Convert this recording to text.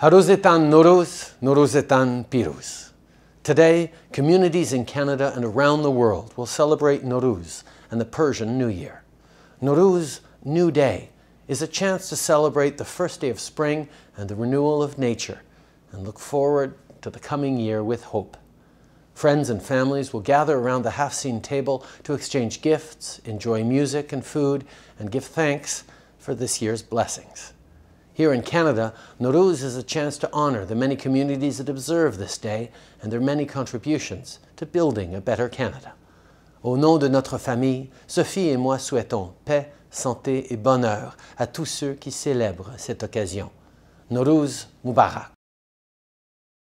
Haruzetan Noruz, Noruzetan Pirus. Today, communities in Canada and around the world will celebrate Noruz and the Persian New Year. Noruz, New Day, is a chance to celebrate the first day of spring and the renewal of nature and look forward to the coming year with hope. Friends and families will gather around the half-seen table to exchange gifts, enjoy music and food, and give thanks for this year's blessings. Here in Canada, Nowruz is a chance to honor the many communities that observe this day and their many contributions to building a better Canada. Au nom de notre famille, Sophie et moi souhaitons paix, santé et bonheur à tous ceux qui célèbrent cette occasion. Nowruz Mubarak!